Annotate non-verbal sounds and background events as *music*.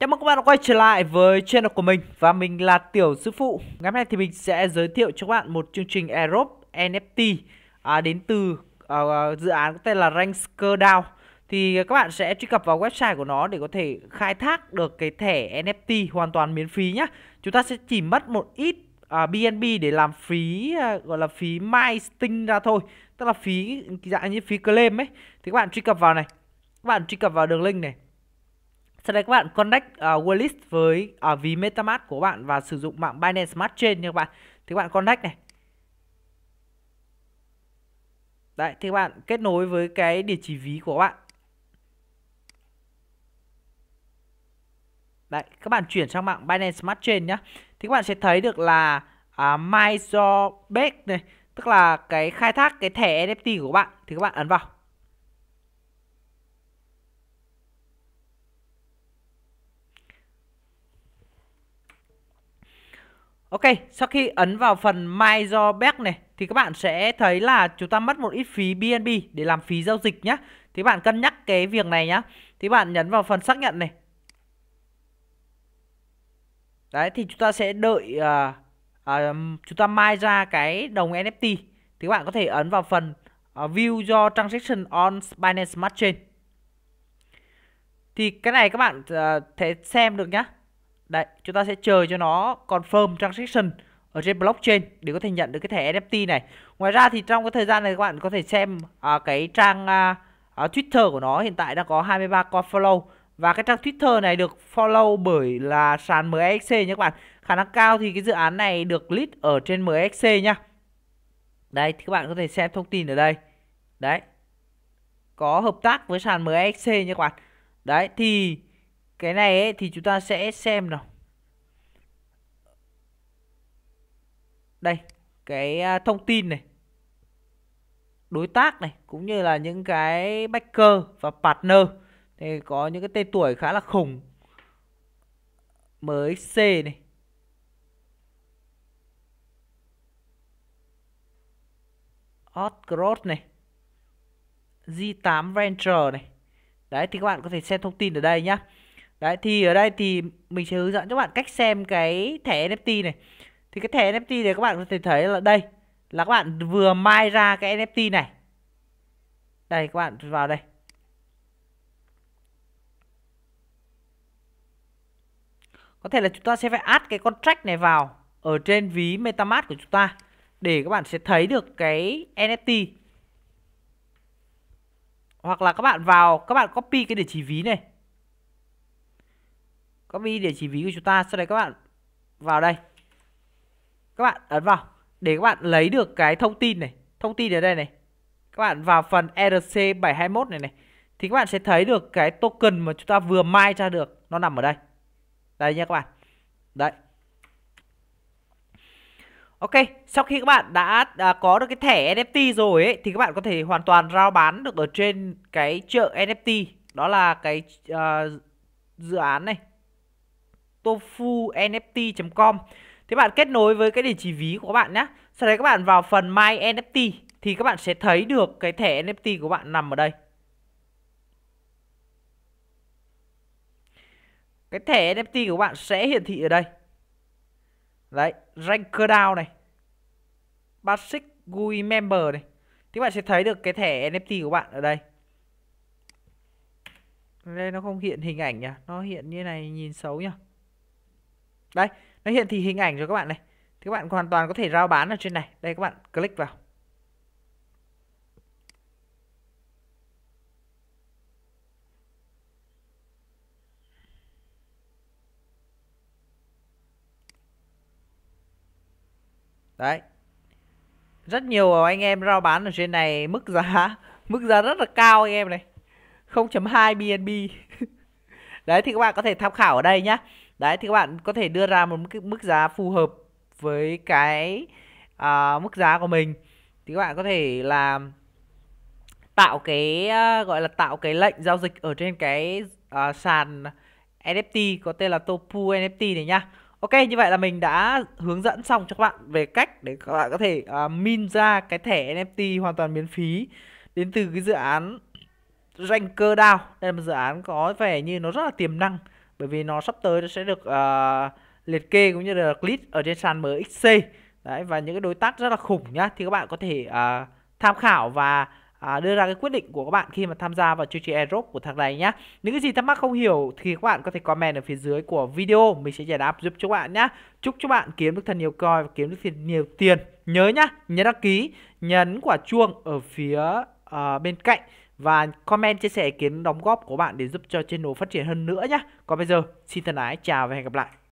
Chào mừng các bạn đã quay trở lại với channel của mình và mình là Tiểu Sư Phụ. Ngày hôm nay thì mình sẽ giới thiệu cho các bạn một chương trình Aerobe NFT à, đến từ à, à, dự án có tên là Ranker DAO. Thì các bạn sẽ truy cập vào website của nó để có thể khai thác được cái thẻ NFT hoàn toàn miễn phí nhé. Chúng ta sẽ chỉ mất một ít à, BNB để làm phí à, gọi là phí mining ra thôi. Tức là phí dạng như phí claim ấy. Thì các bạn truy cập vào này. Các bạn truy cập vào đường link này sau đây các bạn connect uh, à, wallet với uh, ví MetaMask của bạn và sử dụng mạng Binance Smart Chain nha các bạn. Thì các bạn connect này. Đấy, thì các bạn kết nối với cái địa chỉ ví của bạn. Đấy, các bạn chuyển sang mạng Binance Smart Chain nhé. Thì các bạn sẽ thấy được là uh, à, MyZoBet này, tức là cái khai thác cái thẻ NFT của bạn thì các bạn ấn vào. Ok, sau khi ấn vào phần My do Beck này thì các bạn sẽ thấy là chúng ta mất một ít phí BNB để làm phí giao dịch nhá. Thì bạn cân nhắc cái việc này nhá. Thì bạn nhấn vào phần xác nhận này. Đấy thì chúng ta sẽ đợi uh, uh, chúng ta mai ra cái đồng NFT. Thì các bạn có thể ấn vào phần uh, View your transaction on Binance Smart Chain. Thì cái này các bạn uh, thể xem được nhá. Đấy, chúng ta sẽ chờ cho nó confirm transaction ở trên blockchain để có thể nhận được cái thẻ NFT này. Ngoài ra thì trong cái thời gian này các bạn có thể xem à, cái trang à, à, Twitter của nó hiện tại đang có 23 co follow và cái trang Twitter này được follow bởi là sàn MEXC nhé các bạn. Khả năng cao thì cái dự án này được list ở trên MEXC nhá. Đây thì các bạn có thể xem thông tin ở đây. Đấy. Có hợp tác với sàn MEXC nhé các bạn. Đấy thì cái này ấy, thì chúng ta sẽ xem nào đây cái à, thông tin này đối tác này cũng như là những cái backer và partner thì có những cái tên tuổi khá là khủng MXC này Hot Growth này G8 Venture này Đấy thì các bạn có thể xem thông tin ở đây nhá Đấy thì ở đây thì mình sẽ hướng dẫn cho bạn cách xem cái thẻ NFT này. Thì cái thẻ NFT này các bạn có thể thấy là đây là các bạn vừa mai ra cái NFT này. Đây các bạn vào đây. Có thể là chúng ta sẽ phải add cái contract này vào ở trên ví MetaMask của chúng ta để các bạn sẽ thấy được cái NFT. Hoặc là các bạn vào, các bạn copy cái địa chỉ ví này copy địa chỉ ví của chúng ta sau đấy các bạn vào đây các bạn ấn vào để các bạn lấy được cái thông tin này thông tin ở đây này các bạn vào phần e rc 721 này này thì các bạn sẽ thấy được cái token mà chúng ta vừa mai ra được nó nằm ở đây đây nha các bạn đấy Ok, sau khi các bạn đã à, có được cái thẻ NFT rồi ấy, thì các bạn có thể hoàn toàn rao bán được ở trên cái chợ NFT, đó là cái à, dự án này, tofunft.com Thế bạn kết nối với cái địa chỉ ví của các bạn nhé Sau đấy các bạn vào phần My NFT Thì các bạn sẽ thấy được cái thẻ NFT của bạn nằm ở đây Cái thẻ NFT của bạn sẽ hiển thị ở đây Đấy, Ranker Down này Basic GUI Member này Thì bạn sẽ thấy được cái thẻ NFT của bạn ở đây đây nó không hiện hình ảnh nhỉ Nó hiện như này nhìn xấu nhỉ đây nó hiện thì hình ảnh cho các bạn này. Thì các bạn hoàn toàn có thể rao bán ở trên này. Đây các bạn click vào. Đấy. Rất nhiều anh em rao bán ở trên này mức giá *laughs* mức giá rất là cao anh em này. 0.2 BNB. *laughs* đấy thì các bạn có thể tham khảo ở đây nhá đấy thì các bạn có thể đưa ra một cái mức giá phù hợp với cái à, mức giá của mình thì các bạn có thể là tạo cái à, gọi là tạo cái lệnh giao dịch ở trên cái uh, sàn NFT có tên là Topu NFT này nhá. Ok như vậy là mình đã hướng dẫn xong cho các bạn về cách để các bạn có thể uh, min ra cái thẻ NFT hoàn toàn miễn phí đến từ cái dự án Ranker Down đây là một dự án có vẻ như nó rất là tiềm năng bởi vì nó sắp tới nó sẽ được uh, liệt kê cũng như là list ở trên sàn MXC đấy và những cái đối tác rất là khủng nhá thì các bạn có thể uh, tham khảo và À, đưa ra cái quyết định của các bạn khi mà tham gia vào chương trình airdrop của thằng này nhá. Những cái gì thắc mắc không hiểu thì các bạn có thể comment ở phía dưới của video, mình sẽ giải đáp giúp cho các bạn nhá. Chúc cho bạn kiếm được thật nhiều coin và kiếm được thật nhiều tiền. Nhớ nhá, nhấn đăng ký, nhấn quả chuông ở phía uh, bên cạnh và comment chia sẻ ý kiến đóng góp của bạn để giúp cho channel phát triển hơn nữa nhé. Còn bây giờ, xin thân ái, chào và hẹn gặp lại.